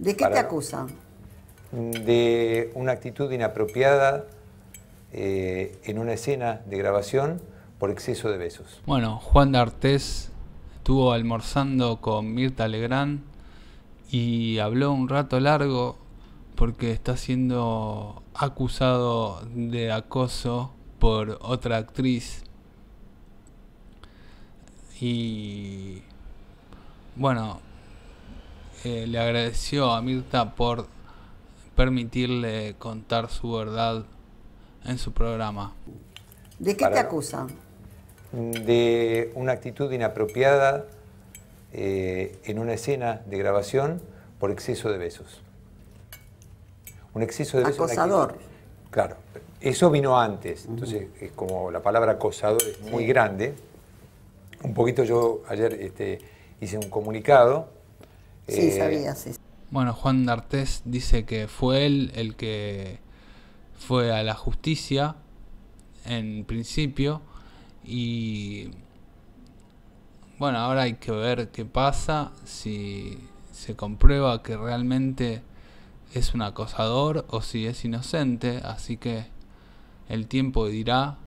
¿De qué te acusan? De una actitud inapropiada eh, en una escena de grabación por exceso de besos. Bueno, Juan de estuvo almorzando con Mirta Legrand y habló un rato largo porque está siendo acusado de acoso por otra actriz. Y bueno, eh, le agradeció a Mirta por permitirle contar su verdad en su programa. ¿De qué te acusan? De una actitud inapropiada eh, en una escena de grabación por exceso de besos. Un exceso de besos. Acosador. Claro, eso vino antes. Entonces, es como la palabra acosador es muy grande, un poquito yo ayer este, hice un comunicado eh, sí, Bueno, Juan D'Artés dice que fue él el que fue a la justicia en principio y bueno, ahora hay que ver qué pasa, si se comprueba que realmente es un acosador o si es inocente, así que el tiempo dirá